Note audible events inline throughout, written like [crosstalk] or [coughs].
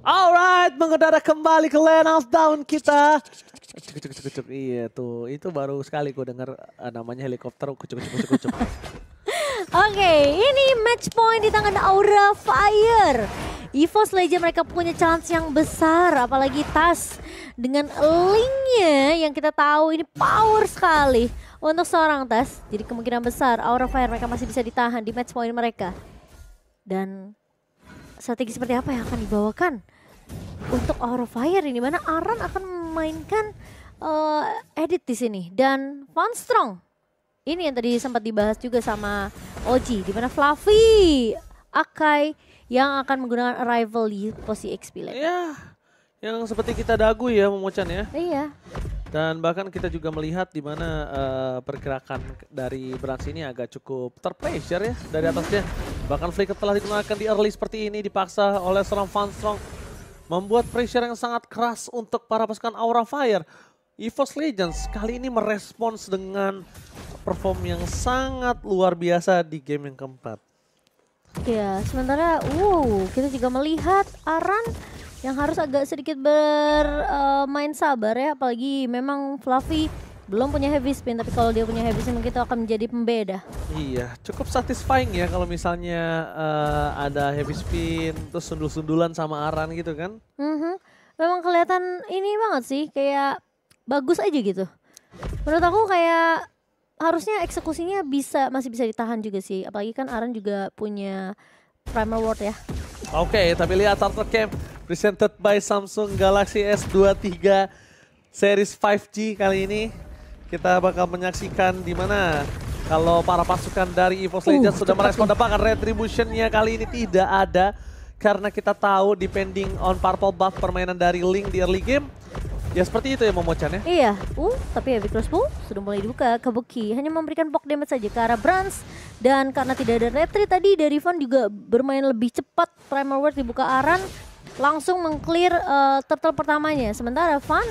Alright, mengendara kembali ke land of down kita. Cuk, cuk, cuk, cuk. Iya tuh, itu baru sekali gue dengar uh, eh, namanya helikopter kucuk kucuk kucuk kucuk. [laughs] Oke, okay, ini match point di tangan Aura Fire. Evo Legend mereka punya chance yang besar, apalagi Tas dengan linknya yang kita tahu ini power sekali untuk seorang Tas. Jadi kemungkinan besar Aura Fire mereka masih bisa ditahan di match point mereka. Dan strategi seperti apa yang akan dibawakan untuk Aura Fire ini mana Aran akan memainkan uh, eh, edit di sini dan Van Strong ini yang tadi sempat dibahas juga sama Oji di mana Fluffy Akai yang akan menggunakan arrival di posisi XP e Iya, yang seperti kita dagu ya memucan ya. Iya. Dan bahkan kita juga melihat di mana uh, pergerakan dari Brans ini agak cukup terpressure ya dari atasnya. Bahkan Flicker telah digunakan di early seperti ini dipaksa oleh seorang Strong Membuat pressure yang sangat keras untuk para pasukan Aura Fire. EVOS Legends kali ini merespons dengan perform yang sangat luar biasa di game yang keempat. Ya, sementara wow, kita juga melihat Aran yang harus agak sedikit bermain eh, uh, sabar ya apalagi memang Fluffy belum punya heavy spin tapi kalau dia punya heavy spin mungkin itu akan menjadi pembeda. Iya, cukup satisfying ya kalau misalnya uh, ada heavy spin terus sundul-sundulan sama Aran gitu kan. Mm -hmm. Memang kelihatan ini banget sih kayak bagus aja gitu. Menurut aku kayak harusnya eksekusinya bisa masih bisa ditahan juga sih. Apalagi kan Aran juga punya primer ward ya. Oke, okay, tapi lihat starter camp Presented by Samsung Galaxy S23 Series 5G kali ini. Kita bakal menyaksikan di mana kalau para pasukan dari EVOS uh, Legends uh, sudah merespon dapatkan retribution-nya kali ini tidak ada. Karena kita tahu depending on purple buff permainan dari Link di early game, Ya seperti itu ya momo ya. Iya. Uh, tapi heavy crossbow sudah mulai dibuka. ke Kabuki hanya memberikan poke damage saja ke arah Brans. Dan karena tidak ada retri tadi dari Van juga bermain lebih cepat. Primer Ward dibuka Aran langsung mengclear uh, turtle pertamanya. Sementara Fun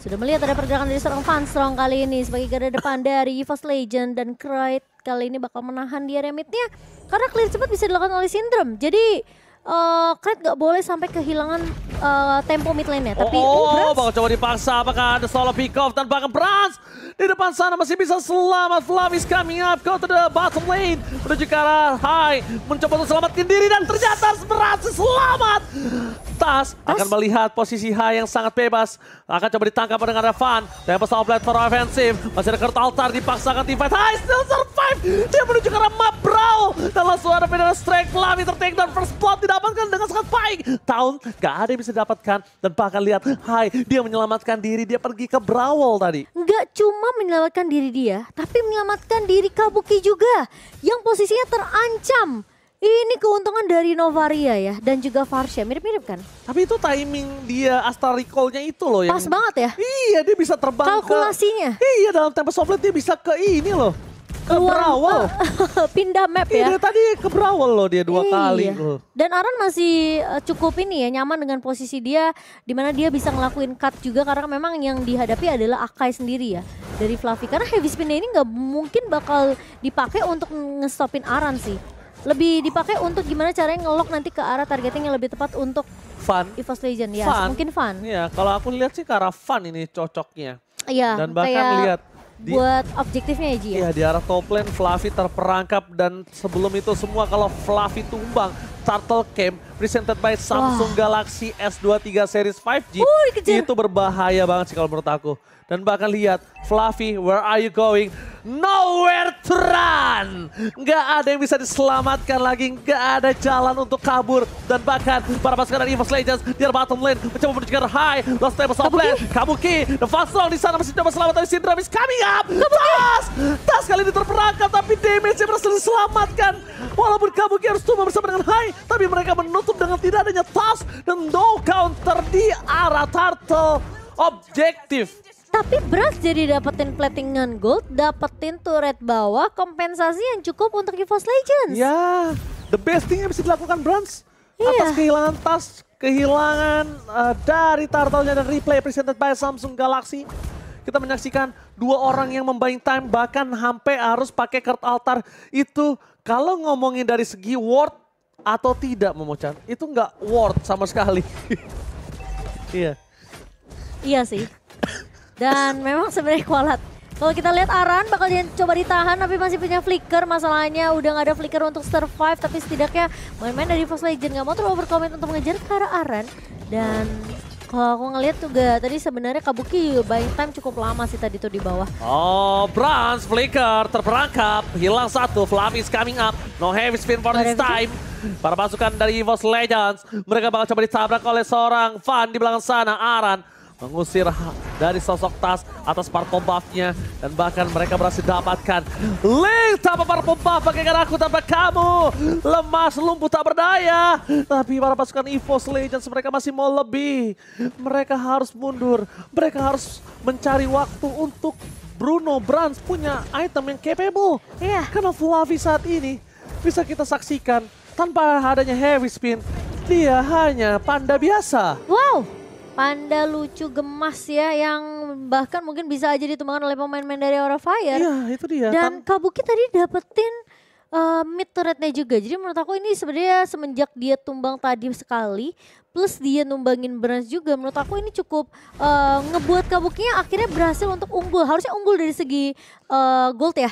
sudah melihat ada pergerakan dari seorang Fun Strong kali ini sebagai garda depan dari First Legend dan Kraid kali ini bakal menahan dia remitnya karena clear cepat bisa dilakukan oleh Syndrome. Jadi uh, eh, Kreid gak boleh sampai kehilangan uh, tempo mid lane-nya. Oh, tapi oh, oh, oh bakal coba dipaksa apakah ada solo pick off tanpa Brans Di depan sana masih bisa selamat. Flav is coming up. Go to the bottom lane. Menuju ke arah high. Mencoba untuk selamatkan diri dan ternyata berhasil selamat. Tas, akan melihat posisi H yang sangat bebas. Akan coba ditangkap dengan Revan. Dan pesawat platform offensif. Masih ada Kurt Altar dipaksakan teamfight. High still survive. Dia menuju ke arah map brawl. Dan langsung ada strike. Flavi tertake down. First blood didapatkan dengan sangat baik. Tahun gak ada yang bisa didapatkan. Dan bahkan lihat Hai dia menyelamatkan diri. Dia pergi ke brawl tadi. Gak cuma menyelamatkan diri dia. Tapi menyelamatkan diri Kabuki juga. Yang posisinya terancam. Ini keuntungan dari Novaria ya dan juga Farsha mirip-mirip kan? Tapi itu timing dia Astar Recall-nya itu loh yang... Pas banget ya? Iya dia bisa terbang Kalkulasinya? Ke, iya dalam Tempest of dia bisa ke ini loh. Ke Keluar, Brawl. Uh, eh, [laughs] pindah map iya, ya? Iya tadi ke Brawl loh dia dua iya. kali. Loh. Dan Aran masih eh, cukup ini ya nyaman dengan posisi dia. Dimana dia bisa ngelakuin cut juga karena memang yang dihadapi adalah Akai sendiri ya dari Fluffy. Karena heavy spinnya ini nggak mungkin bakal dipakai untuk ngestopin Aran sih lebih dipakai untuk gimana caranya ngelok nanti ke arah targeting yang lebih tepat untuk fun. EVOS Legend ya, yes. mungkin fun. Iya, kalau aku lihat sih ke arah fun ini cocoknya. Iya, dan bahkan lihat di, buat objektifnya ya, Ji ya? Iya, di arah top lane Fluffy terperangkap dan sebelum itu semua kalau Fluffy tumbang Turtle Camp presented by Samsung Wah. Galaxy S23 Series 5G uh, itu berbahaya banget sih kalau menurut aku. Dan bahkan lihat, Fluffy, where are you going? Nowhere to run! Nggak ada yang bisa diselamatkan lagi, nggak ada jalan untuk kabur. Dan bahkan para pasukan dari Evil Legends, di bottom lane, mencoba menunjukkan high, lost tables of land, Kabuki, the fast round di sana masih coba selamat dari Syndrome is coming up! Tas! Tas kali ini terperangkap, tapi damage-nya berhasil diselamatkan. Walaupun Kabuki harus tumbuh bersama dengan high, tapi mereka menutup dengan tidak adanya tas dan no counter di arah turtle objektif. Tapi Brax jadi dapetin platingan gold, dapetin turret bawah, kompensasi yang cukup untuk EVOS Legends. Ya, the best thing yang bisa dilakukan Brans Yeah. Iya. Atas kehilangan tas, kehilangan uh, dari turtle dan replay presented by Samsung Galaxy. Kita menyaksikan dua orang yang membuying time bahkan hampir harus pakai kartu altar. Itu kalau ngomongin dari segi worth atau tidak Momocan, itu nggak worth sama sekali. [laughs] Iya. yeah. Iya sih. [coughs] Dan memang sebenarnya kualat. Kalau kita lihat Aran bakal dia coba ditahan tapi masih punya flicker. Masalahnya udah nggak ada flicker untuk survive tapi setidaknya main-main dari Force Legend nggak mau terlalu berkomen untuk mengejar ke arah Aran. Dan kalau aku ngelihat juga tadi sebenarnya Kabuki buying time cukup lama sih tadi tuh di bawah. Oh, Brans flicker terperangkap, hilang satu, Flame is coming up, no heavy spin for this time. Para pasukan dari EVOS Legends, mereka bakal coba ditabrak oleh seorang fan di belakang sana, Aran mengusir dari sosok Tas atas parpom nya dan bahkan mereka berhasil dapatkan Link tanpa parpom buff bagaikan aku tanpa kamu lemas lumpuh tak berdaya tapi para pasukan EVOS Legends mereka masih mau lebih mereka harus mundur mereka harus mencari waktu untuk Bruno Brands punya item yang capable yeah. karena Fluffy saat ini bisa kita saksikan tanpa adanya heavy spin dia hanya panda biasa wow Panda lucu gemas ya yang bahkan mungkin bisa aja ditumbangkan oleh pemain-pemain dari Aura Fire. Iya, itu dia. Dan Tan Kabuki tadi dapetin uh, mid turretnya juga. Jadi menurut aku ini sebenarnya semenjak dia tumbang tadi sekali plus dia numbangin beras juga menurut aku ini cukup uh, ngebuat Kabukinya akhirnya berhasil untuk unggul. Harusnya unggul dari segi uh, gold ya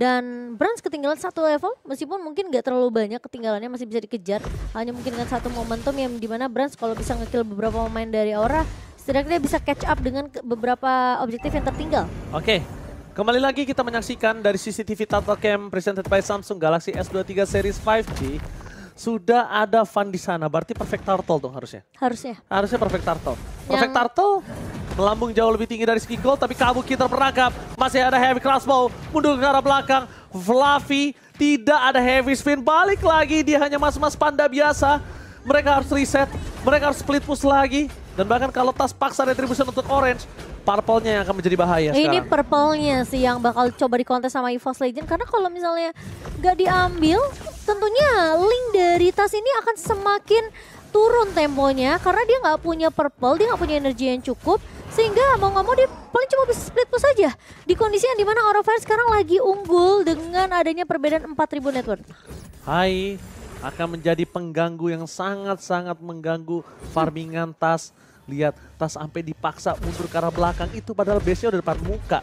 dan Brans ketinggalan satu level meskipun mungkin nggak terlalu banyak ketinggalannya masih bisa dikejar hanya mungkin dengan satu momentum yang dimana Brans kalau bisa ngekill beberapa pemain dari Aura setidaknya bisa catch up dengan beberapa objektif yang tertinggal. Oke, okay. kembali lagi kita menyaksikan dari CCTV Tato Cam presented by Samsung Galaxy S23 Series 5G sudah ada Van di sana. Berarti perfect turtle dong harusnya. Harusnya. Harusnya perfect turtle. Perfect yang... turtle lambung jauh lebih tinggi dari skill tapi Kabuki terperangkap. Masih ada heavy crossbow, mundur ke arah belakang. Fluffy tidak ada heavy spin, balik lagi. Dia hanya mas-mas panda biasa. Mereka harus reset, mereka harus split push lagi. Dan bahkan kalau tas paksa retribution untuk Orange, purple-nya yang akan menjadi bahaya Ini purple-nya sih yang bakal coba dikontes sama EVOS Legend. Karena kalau misalnya nggak diambil, tentunya link dari tas ini akan semakin turun temponya karena dia nggak punya purple, dia nggak punya energi yang cukup sehingga mau nggak mau dia paling cuma bisa split push saja di kondisi yang dimana Aurovire sekarang lagi unggul dengan adanya perbedaan 4000 network. Hai, akan menjadi pengganggu yang sangat-sangat mengganggu farmingan tas. Lihat, tas sampai dipaksa mundur ke arah belakang itu padahal base-nya udah depan muka.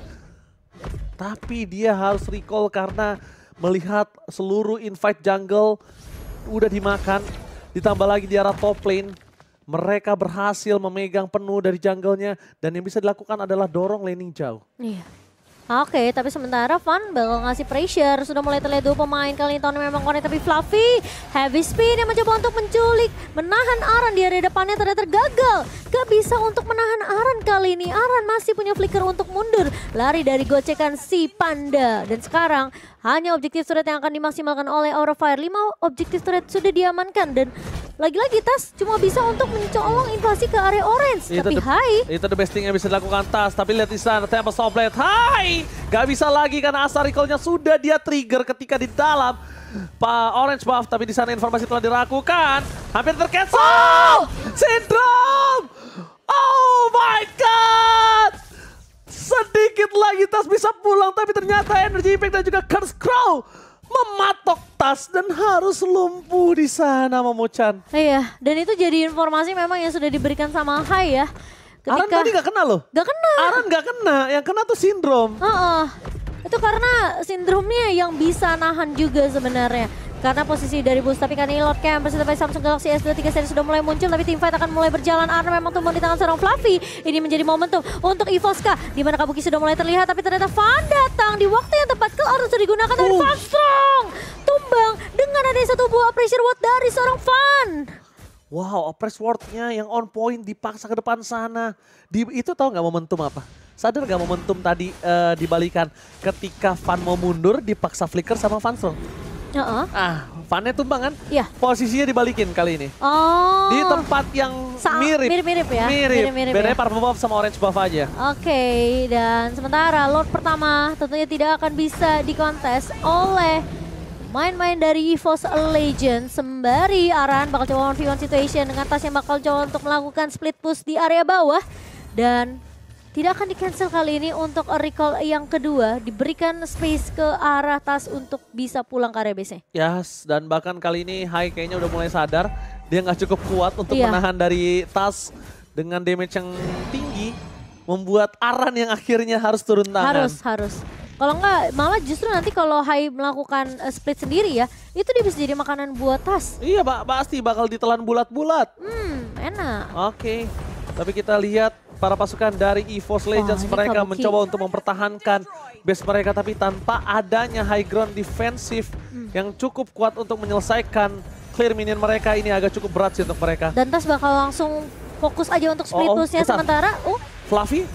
Tapi dia harus recall karena melihat seluruh invite jungle udah dimakan Ditambah lagi di arah top lane. Mereka berhasil memegang penuh dari jungle-nya. Dan yang bisa dilakukan adalah dorong laning jauh. Iya. Oke, okay, tapi sementara Van bakal ngasih pressure. Sudah mulai terlihat dua pemain. Kali ini Tony memang konek tapi Fluffy. Heavy spin yang mencoba untuk menculik. Menahan Aran di area depannya ternyata tergagal. Gak bisa untuk menahan Aran kali ini. Aran masih punya flicker untuk mundur. Lari dari gocekan si Panda. Dan sekarang hanya objektif turret yang akan dimaksimalkan oleh Aura Fire. lima. objektif turret sudah diamankan dan lagi-lagi Tas cuma bisa untuk mencolong inflasi ke area orange. Itu tapi Hai. Itu the best thing yang bisa dilakukan Tas. Tapi lihat di sana Temple Soplet. Hai. Gak bisa lagi karena asal recall-nya sudah dia trigger ketika di dalam. Pak Orange maaf tapi di sana informasi telah dilakukan. Hampir tercancel. Oh! Sindrom! Oh my god. Sedikit lagi Tas bisa pulang, tapi ternyata Energy Impact dan juga Curse Crow mematok tas dan harus lumpuh di sana Momocan. Iya, dan itu jadi informasi memang yang sudah diberikan sama Hai ya. Ketika... Aran tadi gak kena loh. Gak kena. Aran gak kena, yang kena tuh sindrom. Uh -uh. Itu karena sindromnya yang bisa nahan juga sebenarnya. Karena posisi dari bus, tapi kan ini Lord Cam beserta Samsung Galaxy S23 seri sudah mulai muncul tapi tim fight akan mulai berjalan Arna memang tumbuh di tangan seorang Fluffy. Ini menjadi momentum untuk Ivoska di mana Kabuki sudah mulai terlihat tapi ternyata Van datang di waktu yang tepat ke Order sudah digunakan dari uh. Strong. Tumbang, dengan ada satu buah pressure ward dari seorang fan. Wow, press wardnya yang on point dipaksa ke depan sana. Di, itu tau nggak momentum apa? Sadar nggak momentum tadi uh, dibalikan ketika fan mau mundur dipaksa flicker sama fan strong. Uh -uh. Ah, fannya tumbang kan? Iya. Yeah. Posisinya dibalikin kali ini. Oh. Di tempat yang mirip. Mirip-mirip ya? Mirip. mirip, -mirip ya? Bedanya ya? purple buff sama orange buff aja. Oke, okay, dan sementara Lord pertama tentunya tidak akan bisa dikontes oleh main-main dari EVOS Legend sembari Aran bakal coba 1 v 1 situation dengan tas yang bakal coba untuk melakukan split push di area bawah dan tidak akan di cancel kali ini untuk recall yang kedua diberikan space ke arah tas untuk bisa pulang ke area base nya Yes, dan bahkan kali ini Hai kayaknya udah mulai sadar dia nggak cukup kuat untuk yeah. menahan dari tas dengan damage yang tinggi membuat Aran yang akhirnya harus turun tangan. Harus, harus. Kalau enggak malah justru nanti kalau Hai melakukan uh, split sendiri ya, itu dia bisa jadi makanan buat tas. Iya, Pak, pasti bakal ditelan bulat-bulat. Hmm, enak. Oke. Okay. Tapi kita lihat para pasukan dari EVOS Legends Wah, mereka mencoba untuk mempertahankan base mereka tapi tanpa adanya high ground defensif hmm. yang cukup kuat untuk menyelesaikan clear minion mereka ini agak cukup berat sih untuk mereka. Dan Tas bakal langsung fokus aja untuk split oh, oh, sementara. Oh, Fluffy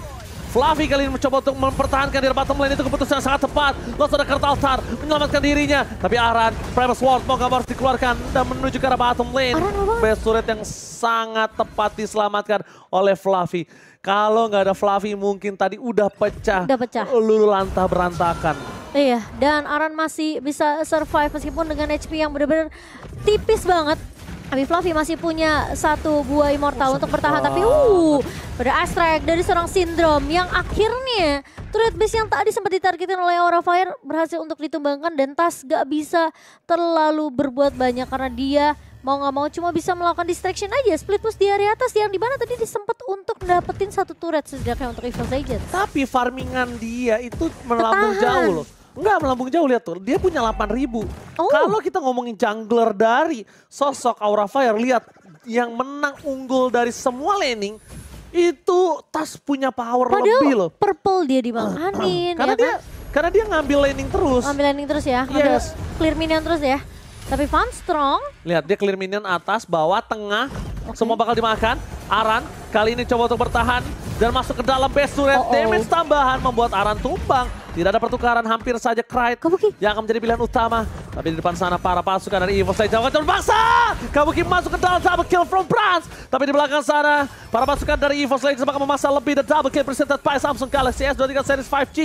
Fluffy kali ini mencoba untuk mempertahankan di bottom lane itu keputusan sangat tepat. Lost ada kartu altar, menyelamatkan dirinya. Tapi Aran, Primus Ward mau harus dikeluarkan dan menuju ke arah bottom lane. Best yang sangat tepat diselamatkan oleh Fluffy. Kalau nggak ada Fluffy mungkin tadi udah pecah. Udah pecah. Lulu lantah berantakan. Iya, dan Aran masih bisa survive meskipun dengan HP yang benar-benar tipis banget. Abi Fluffy masih punya satu buah immortal oh, untuk bertahan. Tapi uh, pada astrak dari seorang sindrom yang akhirnya turret base yang tadi sempat ditargetin oleh Aura Fire berhasil untuk ditumbangkan dan Tas gak bisa terlalu berbuat banyak karena dia mau nggak mau cuma bisa melakukan distraction aja split push di area atas yang di mana tadi sempat untuk dapetin satu turret sejaknya untuk Evil Legends. Tapi farmingan dia itu melambung jauh loh. Enggak, melambung jauh lihat tuh. Dia punya 8000. Oh. Kalau kita ngomongin jungler dari sosok Aura Fire, lihat yang menang unggul dari semua laning itu tas punya power Padahal lebih loh. purple dia dimakanin. [clears throat] karena ya dia karena dia ngambil laning terus. Ngambil laning terus ya. Ngambil yes. clear minion terus ya. Tapi fun strong. Lihat dia clear minion atas, bawah, tengah. Okay. Semua bakal dimakan. Aran kali ini coba untuk bertahan dan masuk ke dalam base turret. Oh, oh. Damage tambahan membuat Aran tumbang. Tidak ada pertukaran, hampir saja Kraid Kabuki. yang akan menjadi pilihan utama. Tapi di depan sana para pasukan dari EVOS Legends akan terpaksa. Kabuki masuk ke dalam double kill from France. Tapi di belakang sana, para pasukan dari EVO Legends sempat memaksa lebih dan double kill presented by Samsung Galaxy S23 Series 5G.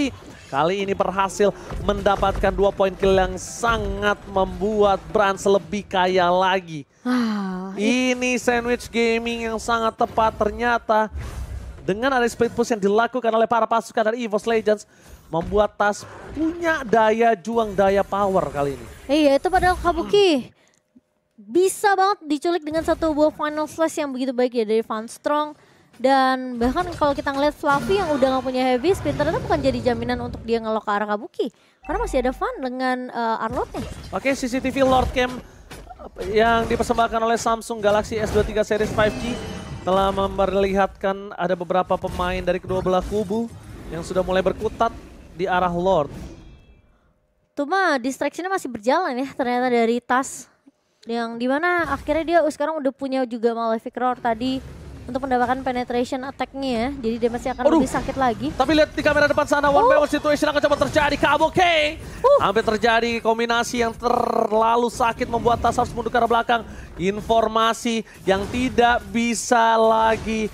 Kali ini berhasil mendapatkan dua poin kill yang sangat membuat Brans lebih kaya lagi. Ah, iya. ini sandwich gaming yang sangat tepat ternyata dengan ada split push yang dilakukan oleh para pasukan dari EVOS Legends membuat Tas punya daya juang, daya power kali ini. Iya itu padahal Kabuki bisa banget diculik dengan satu buah final slash yang begitu baik ya dari Van Strong. Dan bahkan kalau kita ngeliat Fluffy yang udah gak punya heavy speed ternyata bukan jadi jaminan untuk dia ngelok ke arah Kabuki. Karena masih ada Van dengan uh, eh, Arlordnya. Oke CCTV Lord Cam eh, yang dipersembahkan oleh Samsung Galaxy S23 Series 5G telah memperlihatkan ada beberapa pemain dari kedua belah kubu yang sudah mulai berkutat di arah Lord. Tuma mah distractionnya masih berjalan ya ternyata dari tas yang dimana akhirnya dia sekarang udah punya juga Malefic Roar tadi untuk mendapatkan penetration attack-nya ya. Jadi dia masih akan Aduh. lebih sakit lagi. Tapi lihat di kamera depan sana, one uh. by one oh. situation akan coba terjadi. Kaboke! Uh. Hampir terjadi kombinasi yang terlalu sakit membuat Tas harus mundur ke arah belakang. Informasi yang tidak bisa lagi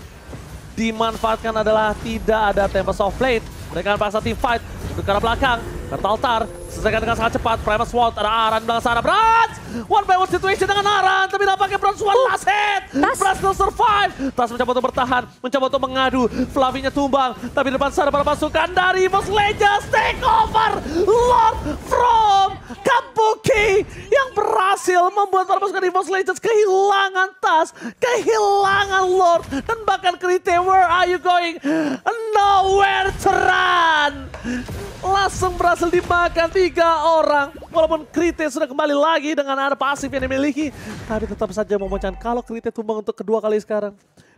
dimanfaatkan adalah tidak ada Tempest of Blade. Mereka paksa tim fight ke arah belakang. Kartu altar, dengan sangat cepat. Primus Walt, ada Aran belakang sana. Brans! One by one situation dengan Aran, tapi nampaknya Brans one oh, last hit. Brans still survive. Tas mencoba untuk bertahan, mencoba untuk mengadu. Flavinya tumbang, tapi depan sana para pasukan dari Most Legends. Take over Lord from Kabuki yang berhasil membuat para pasukan Most Legends kehilangan tas, kehilangan Lord, dan bahkan kritik where are you going? Nowhere to run! Langsung berhasil berhasil dimakan tiga orang. Walaupun Krite sudah kembali lagi dengan ada pasif yang dimiliki. Tapi tetap saja memecahkan kalau Krite tumbang untuk kedua kali sekarang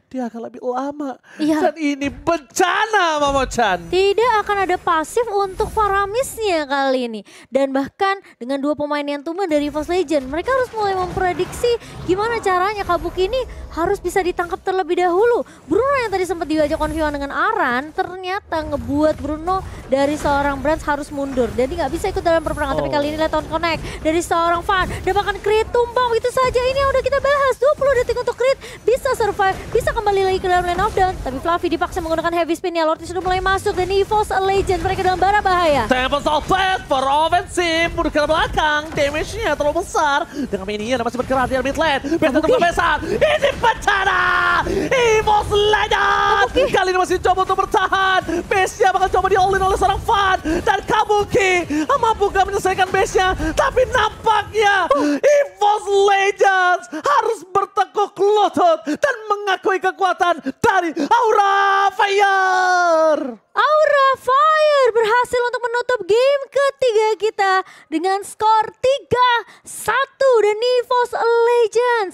dia akan lebih lama. Iya. Dan ini bencana Mama Chan. Tidak akan ada pasif untuk Faramisnya kali ini. Dan bahkan dengan dua pemain yang tumbuh dari Fast Legend, mereka harus mulai memprediksi gimana caranya Kabuki ini harus bisa ditangkap terlebih dahulu. Bruno yang tadi sempat diajak konfirman dengan Aran, ternyata ngebuat Bruno dari seorang Brands harus mundur. Jadi nggak bisa ikut dalam perperangan. Oh. Tapi kali ini oh. Leton Connect dari seorang Fan. Dan bahkan Crit tumbang itu saja. Ini yang udah kita bahas. 20 detik untuk Crit bisa survive, bisa kembali lagi ke dalam lane of down. Tapi Fluffy dipaksa menggunakan heavy spinnya. Lortis sudah mulai masuk dan EVOS a Legend mereka dalam barah bahaya. Tempest of Fate for offensive. Mundur ke belakang. Damage-nya terlalu besar. Dengan Minion masih bergerak di mid lane. Bisa tetap besar. Ini pencana! EVOS Legend kali ini masih coba untuk bertahan. Base-nya bakal coba di all oleh seorang Fan. Dan Kabuki ah, mampu gak menyelesaikan base-nya. Tapi nampaknya EVOS Legends harus bertekuk lutut dan mengakui kekuatan dari Aura Fire. Aura Fire berhasil untuk menutup game ketiga kita dengan skor 3-1 dan EVOS Legends